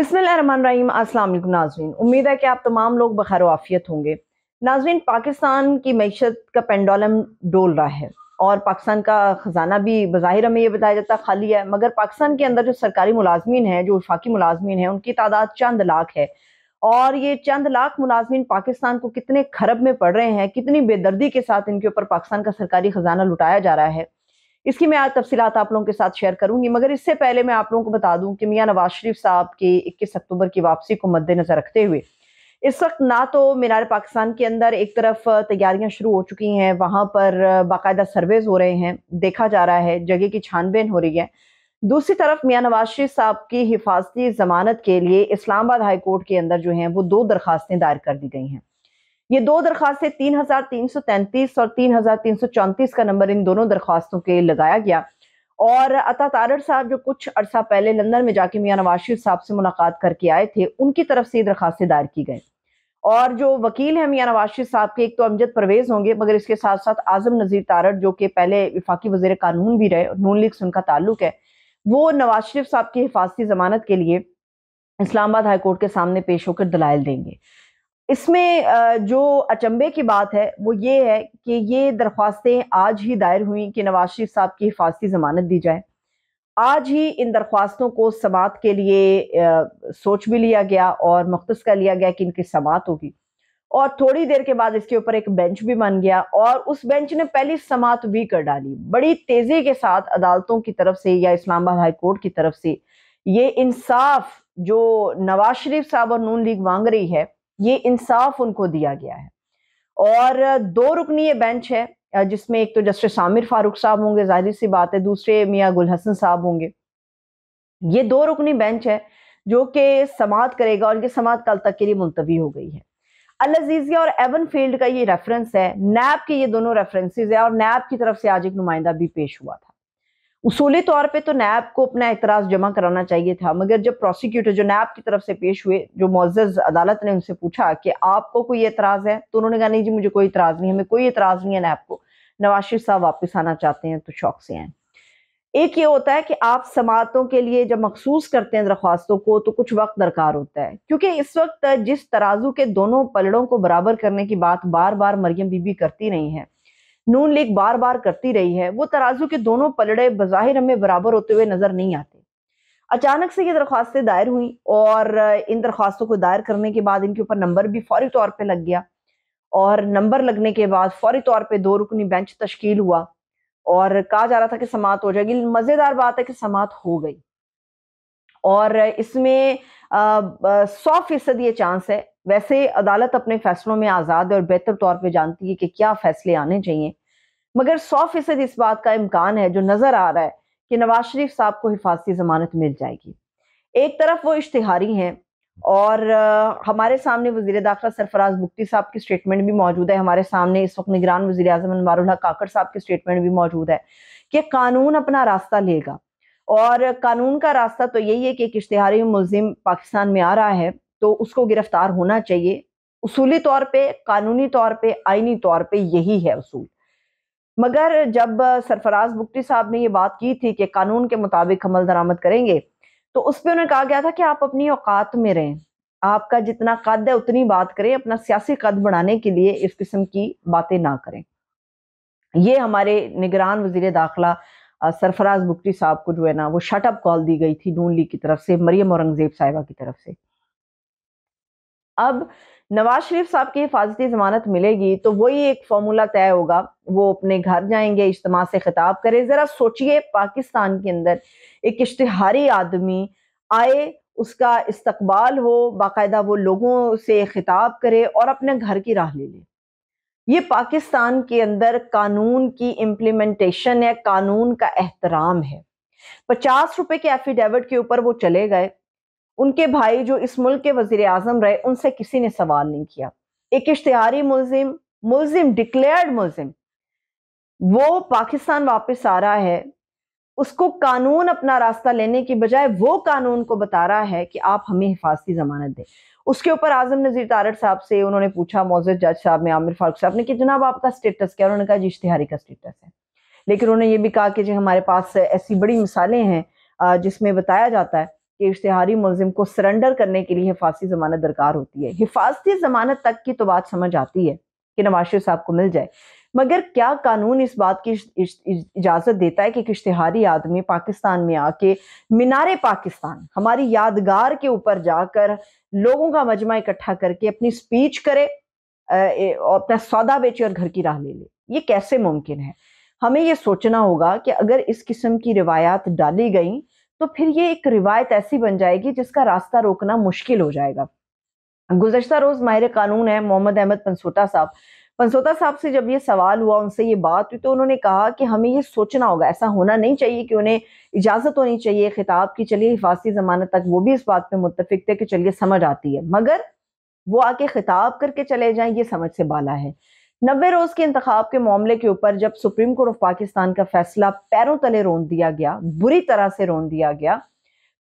अस्सलाम वालेकुम नाजरीन उम्मीद है कि आप तमाम लोग बखैर आफियत होंगे नाजरीन पाकिस्तान की मीशत का पेंडोलम डोल रहा है और पाकिस्तान का ख़जाना भी बाहिर हमें यह बताया जाता खाली है मगर पाकिस्तान के अंदर जो सरकारी मुलाजमीन हैं जो वफाकी मुलाजमीन हैं उनकी तादाद चंद लाख है और ये चंद लाख मुलाजमीन पाकिस्तान को कितने खरब में पड़ रहे हैं कितनी बेदर्दी के साथ इनके ऊपर पाकिस्तान का सरकारी ख़जाना लुटाया जा रहा है इसकी मैं आज तफसीत आप लोगों के साथ शेयर करूंगी मगर इससे पहले मैं आप लोगों को बता दूं कि मियाँ नवाज शरीफ साहब के इक्कीस अक्टूबर की वापसी को मद्देनजर रखते हुए इस वक्त ना तो मीनार पाकिस्तान के अंदर एक तरफ तैयारियां शुरू हो चुकी हैं वहाँ पर बाकायदा सर्वेज हो रहे हैं देखा जा रहा है जगह की छानबीन हो रही है दूसरी तरफ मियाँ नवाज शरीफ साहब की हिफाजती जमानत के लिए इस्लामाबाद हाईकोर्ट के अंदर जो है वो दो दरखास्तें दायर कर दी गई हैं ये दो दरखास्तें तीन हजार तीन सौ तैंतीस और तीन हजार तीन सौ चौंतीस का नंबर इन दोनों दरखास्तों के लगाया गया और अता तारड़ साहब जो कुछ अरसा पहले लंदन में जाके मियाँ नवाज शरीफ साहब से मुलाकात करके आए थे उनकी तरफ से ये दरखास्तें दायर की गई और जो वकील हैं मियाँ नवाज शरीफ साहब के एक तो अमजद परवेज होंगे मगर इसके साथ साथ आजम नज़ीर तारड़ जो कि पहले विफाकी वजीर कानून भी रहे नून लीग से उनका ताल्लुक है वो नवाज शरीफ साहब की हिफाजती जमानत के लिए इस्लामाबाद हाईकोर्ट के सामने पेश होकर दलाइल देंगे इसमें जो अचंबे की बात है वो ये है कि ये दरख्वास्तें आज ही दायर हुई कि नवाज शरीफ साहब की हिफाजती ज़मानत दी जाए आज ही इन दरख्वास्तों को समात के लिए सोच भी लिया गया और मख्तस कर लिया गया कि इनकी समात होगी और थोड़ी देर के बाद इसके ऊपर एक बेंच भी बन गया और उस बेंच ने पहली समात भी कर डाली बड़ी तेज़ी के साथ अदालतों की तरफ से या इस्लामाबाद हाई कोर्ट की तरफ से ये इंसाफ जो नवाज शरीफ साहब और नून लीग मांग रही है ये इंसाफ उनको दिया गया है और दो रुकनीय बेंच है जिसमें एक तो जस्टिस आमिर फारूक साहब होंगे जाहिर सी बात है दूसरे मियाँ गुल हसन साहब होंगे ये दो रुकनी बेंच है जो कि समात करेगा और ये समात कल तक के लिए मुलतवी हो गई है अल अजीजिया और एवन फील्ड का ये रेफरेंस है नैब के ये दोनों रेफरेंसेज है और नैब की तरफ से आज एक नुमाइंदा भी पेश हुआ था उसूली तौर पे तो नैब को अपना एतराज जमा कराना चाहिए था मगर जब प्रोसिक्यूटर जो नैब की तरफ से पेश हुए जो मोजज अदालत ने उनसे पूछा कि आपको कोई एतराज है तो उन्होंने कहा नहीं जी मुझे कोई एतराज नहीं हमें कोई एतराज नहीं है नैब को नवाज शरीफ साहब वापस आना चाहते हैं तो शौक से आए एक ये होता है कि आप समातों के लिए जब मखसूस करते हैं दरख्वास्तों को तो कुछ वक्त दरकार होता है क्योंकि इस वक्त जिस तराजू के दोनों पलड़ों को बराबर करने की बात बार बार मरियम बीबी करती रही हैं नून लीग बार बार करती रही है वो तराजू के दोनों पलड़े बाहिर हमें बराबर होते हुए नजर नहीं आते अचानक से ये दरख्वास्तें दायर हुई और इन दरख्वास्तों को दायर करने के बाद इनके ऊपर नंबर भी फौरी तौर पर लग गया और नंबर लगने के बाद फौरी तौर पर दो रुकनी बेंच तश्कील हुआ और कहा जा रहा था कि समात हो जाएगी मज़ेदार बात है कि समात हो गई और इसमें सौ फीसद ये चांस है वैसे अदालत अपने फैसलों में आज़ाद और बेहतर तौर पर जानती है कि क्या फैसले आने चाहिए मगर सौ फीसद इस बात का इम्कान है जो नज़र आ रहा है कि नवाज शरीफ साहब को हिफाजती ज़मानत मिल जाएगी एक तरफ वो इश्तहारी हैं और हमारे सामने वजीर दाखिला सरफराज मुफ्ती साहब की स्टेटमेंट भी मौजूद है हमारे सामने इस वक्त निगरान वजी अजम अनवारुल्ला काकड़ साहब की स्टेटमेंट भी मौजूद है कि कानून अपना रास्ता लेगा और कानून का रास्ता तो यही है कि एक इश्तहारी मुलिम पाकिस्तान में आ रहा है तो उसको गिरफ्तार होना चाहिए उसूली तौर पे कानूनी तौर पे आइनी तौर पे यही है उसूल मगर जब सरफराज बुकटी साहब ने ये बात की थी कि कानून के मुताबिक अमल दरामद करेंगे तो उस पर उन्हें कहा गया था कि आप अपनी औकात में रहें आपका जितना कद है उतनी बात करें अपना सियासी कद बढ़ाने के लिए इस किस्म की बातें ना करें ये हमारे निगरान वजीर दाखिला सरफराज बुकटी साहब को जो है ना वो शटअप कॉल दी गई थी नून लीग की तरफ से मरियम औरंगजेब साहिबा की तरफ से अब नवाज शरीफ साहब की हिफाजती जमानत मिलेगी तो वही एक फॉर्मूला तय होगा वो अपने घर जाएंगे इज्तम से खिताब करें ज़रा सोचिए पाकिस्तान के अंदर एक इश्तहारी आदमी आए उसका इस्तकबाल हो बाकायदा वो लोगों से खिताब करे और अपने घर की राह ले ले ये पाकिस्तान के अंदर कानून की इम्प्लीमेंटेशन है कानून का एहतराम है पचास रुपए के एफिडेविट के ऊपर वो चले गए उनके भाई जो इस मुल्क के वजीर अजम रहे उनसे किसी ने सवाल नहीं किया एक इश्तहारी मुलिम मुलिम डिक्लेयर्ड मुलिम वो पाकिस्तान वापस आ रहा है उसको कानून अपना रास्ता लेने की बजाय वो कानून को बता रहा है कि आप हमें हिफाजती जमानत दें उसके ऊपर आजम नज़ीर तारड़ साहब से उन्होंने पूछा मोजद जज साहब ने आमिर फारूक साहब ने कि जनाब आपका स्टेटस क्या उन्होंने कहा जी इश्तिहारी का स्टेटस है लेकिन उन्होंने ये भी कहा कि जी हमारे पास ऐसी बड़ी मिसालें हैं जिसमें बताया जाता है कि इश्तहारी मुलिम को सरेंडर करने के लिए हिफाजती ज़मानत दरकार होती है हिफाजती ज़मानत तक की तो बात समझ आती है कि नवाज साहब को मिल जाए मगर क्या कानून इस बात की इजाज़त देता है कि एक इश्तहारी आदमी पाकिस्तान में आके मीनार पाकिस्तान हमारी यादगार के ऊपर जाकर लोगों का मजमा इकट्ठा करके अपनी स्पीच करे और अपना सौदा बेचे और घर की राह ले ले ये कैसे मुमकिन है हमें ये सोचना होगा कि अगर इस किस्म की रिवायात डाली गई तो फिर ये एक रिवायत ऐसी बन जाएगी जिसका रास्ता रोकना मुश्किल हो जाएगा गुजशत रोज़ माहिर कानून है मोहम्मद अहमद पंसोटा साहब पंसोता साहब से जब ये सवाल हुआ उनसे ये बात हुई तो उन्होंने कहा कि हमें ये सोचना होगा ऐसा होना नहीं चाहिए कि उन्हें इजाज़त होनी चाहिए खिताब की चलिए हिफाजती ज़मानत तक वो भी इस बात पे मुतफिक थे कि चलिए समझ आती है मगर वो आके खिताब करके चले जाएं ये समझ से बाला है नब्बे रोज के इंतखाब के मामले के ऊपर जब सुप्रीम कोर्ट ऑफ पाकिस्तान का फैसला पैरों तले रोन दिया गया बुरी तरह से रोन दिया गया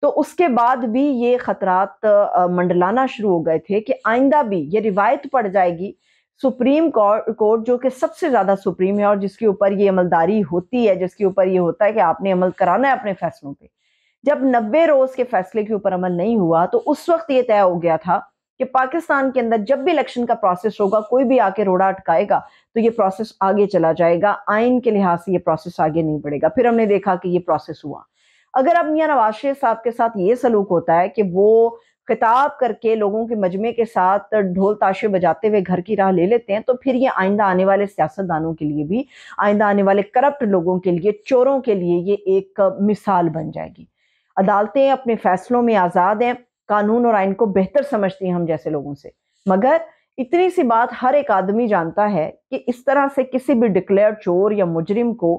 तो उसके बाद भी ये खतरात मंडलाना शुरू हो गए थे कि आइंदा भी ये रिवायत पड़ जाएगी सुप्रीम कोर्ट जो कि सबसे ज़्यादा सुप्रीम है और जिसके ऊपर ये अमलदारी होती है जिसके ऊपर ये होता है कि आपने अमल कराना है अपने फैसलों पे जब नब्बे रोज़ के फैसले के ऊपर अमल नहीं हुआ तो उस वक्त ये तय हो गया था कि पाकिस्तान के अंदर जब भी इलेक्शन का प्रोसेस होगा कोई भी आके रोड़ा अटकाएगा तो ये प्रोसेस आगे चला जाएगा आइन के लिहाज से ये प्रोसेस आगे नहीं बढ़ेगा फिर हमने देखा कि ये प्रोसेस हुआ अगर अब मियाँ नवाज शरीफ साहब के साथ ये सलूक होता है कि वो खिताब करके लोगों के मजमे के साथ ढोल ताशे बजाते हुए घर की राह ले लेते हैं तो फिर ये आइंदा आने वाले सियासतदानों के लिए भी आइंदा आने वाले करप्ट लोगों के लिए चोरों के लिए ये एक मिसाल बन जाएगी अदालतें अपने फैसलों में आज़ाद हैं कानून और आइन को बेहतर समझती हैं हम जैसे लोगों से मगर इतनी सी बात हर एक आदमी जानता है कि इस तरह से किसी भी डिक्लेयर चोर या मुजरिम को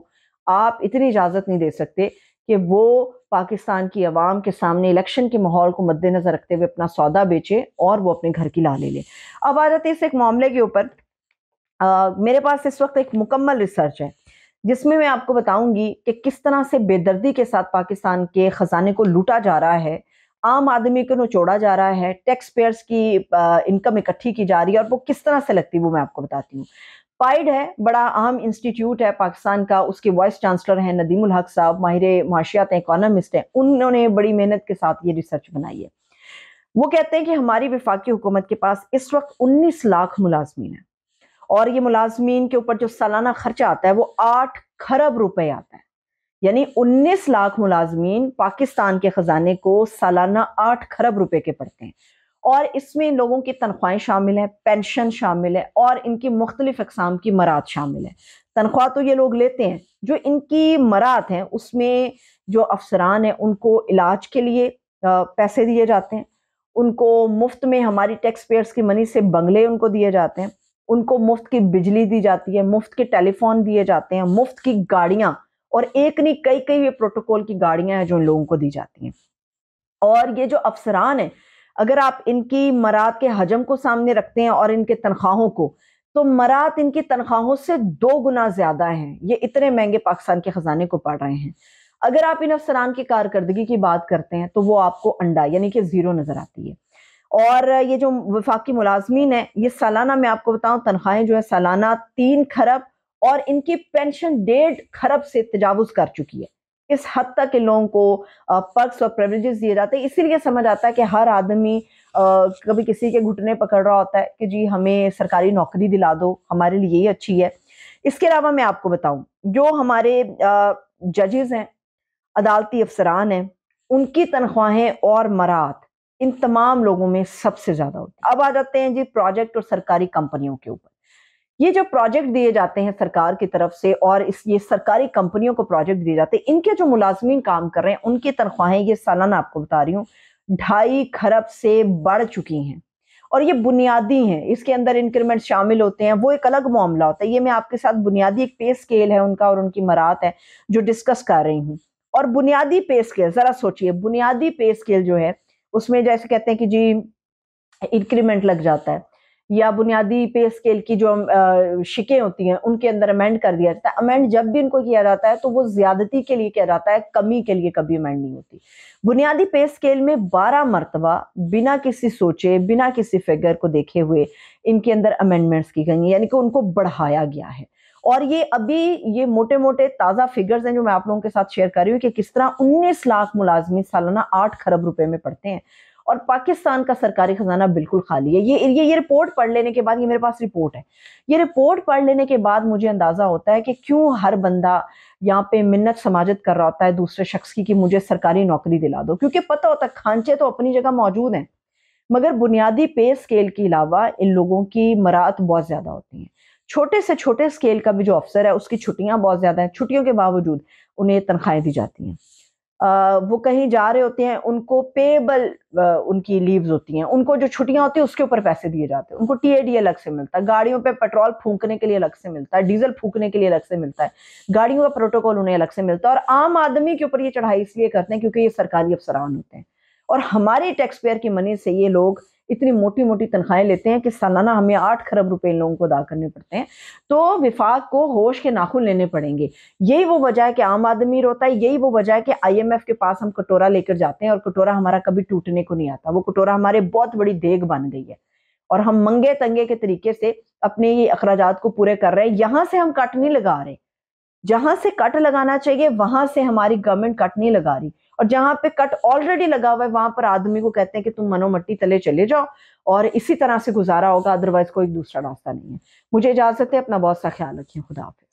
आप इतनी इजाज़त नहीं दे सकते कि वो पाकिस्तान की आवाम के सामने इलेक्शन के माहौल को मद्देनज़र रखते हुए अपना सौदा बेचे और वो अपने घर की ला ले लें अब आ जाते इस एक मामले के ऊपर मेरे पास इस वक्त एक मुकम्मल रिसर्च है जिसमें मैं आपको बताऊंगी कि किस तरह से बेदर्दी के साथ पाकिस्तान के ख़जाने को लूटा जा रहा है आम आदमी को नचोड़ा जा रहा है टैक्स पेयर्स की इनकम इकट्ठी की जा रही है और वो किस तरह से लगती है वो मैं आपको बताती हूँ पाइड है बड़ा अहम इंस्टीट्यूट है पाकिस्तान का उसके वाइस चांसलर हैं नदीमुल हक साहब माहिर माशियात हैं इकोनॉमिस्ट हैं उन्होंने बड़ी मेहनत के साथ ये रिसर्च बनाई है वो कहते हैं कि हमारी विफाकी हुकूमत के पास इस वक्त 19 लाख मुलाजमीन है और ये मुलाजमीन के ऊपर जो सालाना खर्चा आता है वो आठ खरब रुपए आता है यानी 19 लाख मुलाजमीन पाकिस्तान के ख़जाने को सालाना आठ खरब रुपए के पड़ते हैं और इसमें इन लोगों की तनख्वाहें शामिल हैं पेंशन शामिल है और इनकी मुख्तलिफ़ अकसाम की मरात शामिल है तनख्वाह तो ये लोग लेते हैं जो इनकी मरात हैं उसमें जो अफसरान हैं उनको इलाज के लिए पैसे दिए जाते हैं उनको मुफ्त में हमारी टैक्स पेयर्स की मनी से बंगले उनको दिए जाते हैं उनको मुफ्त की बिजली दी जाती है मुफ्त के टेलीफोन दिए जाते हैं मुफ्त की गाड़ियाँ और एक नहीं कई कई ये प्रोटोकॉल की गाड़ियां हैं जो इन लोगों को दी जाती हैं और ये जो अफसरान हैं अगर आप इनकी मरात के हजम को सामने रखते हैं और इनके तनख्वाहों को तो मरात इनकी तनख्वाहों से दो गुना ज़्यादा है ये इतने महंगे पाकिस्तान के ख़जाने को पड़ रहे हैं अगर आप इन अफसरान की कारकर्दगी की बात करते हैं तो वो आपको अंडा यानी कि ज़ीरो नज़र आती है और ये जो वफाकी मुलाजमीन है ये सालाना मैं आपको बताऊं तनख्वाहें जो है सालाना तीन खरब और इनकी पेंशन डेढ़ खरब से तजावुज कर चुकी है इस हद तक इन लोगों को पर्स और प्रिवलेजेस दिए जाते हैं इसीलिए समझ आता है कि हर आदमी कभी किसी के घुटने पकड़ रहा होता है कि जी हमें सरकारी नौकरी दिला दो हमारे लिए ही अच्छी है इसके अलावा मैं आपको बताऊं जो हमारे जजेस हैं अदालती अफसरान हैं उनकी तनख्वाहें और मरात इन तमाम लोगों में सबसे ज़्यादा होती अब आ जाते हैं जी प्रोजेक्ट और सरकारी कंपनियों के ऊपर ये जो प्रोजेक्ट दिए जाते हैं सरकार की तरफ से और इस ये सरकारी कंपनियों को प्रोजेक्ट दिए जाते हैं इनके जो मुलाजमीन काम कर रहे हैं उनकी तनख्वाहें ये सालाना आपको बता रही हूँ ढाई खरब से बढ़ चुकी हैं और ये बुनियादी हैं इसके अंदर इंक्रीमेंट शामिल होते हैं वो एक अलग मामला होता है ये मैं आपके साथ बुनियादी एक पे स्केल है उनका और उनकी मरात है जो डिस्कस कर रही हूँ और बुनियादी पे स्केल ज़रा सोचिए बुनियादी पे स्केल जो है उसमें जैसे कहते हैं कि जी इंक्रीमेंट लग जाता है या बुनियादी पे स्केल की जो शिकें होती हैं उनके अंदर अमेंड कर दिया जाता है अमेंड जब भी इनको किया जाता है तो वो ज्यादती के लिए किया जाता है कमी के लिए कभी अमेंड नहीं होती बुनियादी पे स्केल में बारह मरतबा बिना किसी सोचे बिना किसी फिगर को देखे हुए इनके अंदर अमेंडमेंट्स की गई हैं यानी कि उनको बढ़ाया गया है और ये अभी ये मोटे मोटे ताज़ा फिगर्स हैं जो मैं आप लोगों के साथ शेयर कर रही हूँ कि किस तरह 19 लाख मुलाजमी सालाना 8 खरब रुपए में पड़ते हैं और पाकिस्तान का सरकारी खजाना बिल्कुल खाली है ये ये ये रिपोर्ट पढ़ लेने के बाद ये मेरे पास रिपोर्ट है ये रिपोर्ट पढ़ लेने के बाद मुझे अंदाज़ा होता है कि क्यों हर बंदा यहाँ पे मिन्नत समाजत कर रहा होता है दूसरे शख्स की कि मुझे सरकारी नौकरी दिला दो क्योंकि पता होता है खांचे तो अपनी जगह मौजूद हैं मगर बुनियादी पे स्केल के अलावा इन लोगों की मरात बहुत ज़्यादा होती है छोटे से छोटे स्केल का भी जो अफसर है उसकी छुट्टियाँ बहुत ज़्यादा है छुट्टियों के बावजूद उन्हें तनख्वाहें दी जाती हैं वो कहीं जा रहे होते हैं उनको पेबल उनकी लीव्स होती हैं उनको जो छुट्टियां होती हैं उसके ऊपर पैसे दिए जाते हैं उनको टीएडी अलग से मिलता है गाड़ियों पे पेट्रोल फूंकने के लिए अलग से मिलता है डीजल फूंकने के लिए अलग से मिलता है गाड़ियों का प्रोटोकॉल उन्हें अलग से मिलता है और आम आदमी के ऊपर ये चढ़ाई इसलिए करते हैं क्योंकि ये सरकारी अफसरान होते हैं और हमारे टैक्स पेयर की मनी से ये लोग इतनी मोटी मोटी तनख्वाहें लेते हैं कि सालाना हमें आठ खरब रुपए इन लोगों को अदा करने पड़ते हैं तो विफाक को होश के नाखून लेने पड़ेंगे यही वो वजह है कि आम आदमी रोता है यही वो वजह है कि आईएमएफ के पास हम कटोरा लेकर जाते हैं और कटोरा हमारा कभी टूटने को नहीं आता वो कटोरा हमारे बहुत बड़ी देग बन गई है और हम मंगे तंगे के तरीके से अपने ही अखराज को पूरे कर रहे हैं यहाँ से हम कट नहीं लगा रहे जहां से कट लगाना चाहिए वहां से हमारी गवर्नमेंट कट नहीं लगा रही और जहां पे कट ऑलरेडी लगा हुआ है वहां पर आदमी को कहते हैं कि तुम मनो मट्टी तले चले जाओ और इसी तरह से गुजारा होगा अदरवाइज कोई दूसरा रास्ता नहीं है मुझे इजाजत है अपना बहुत सा ख्याल रखिए खुदा हाफिज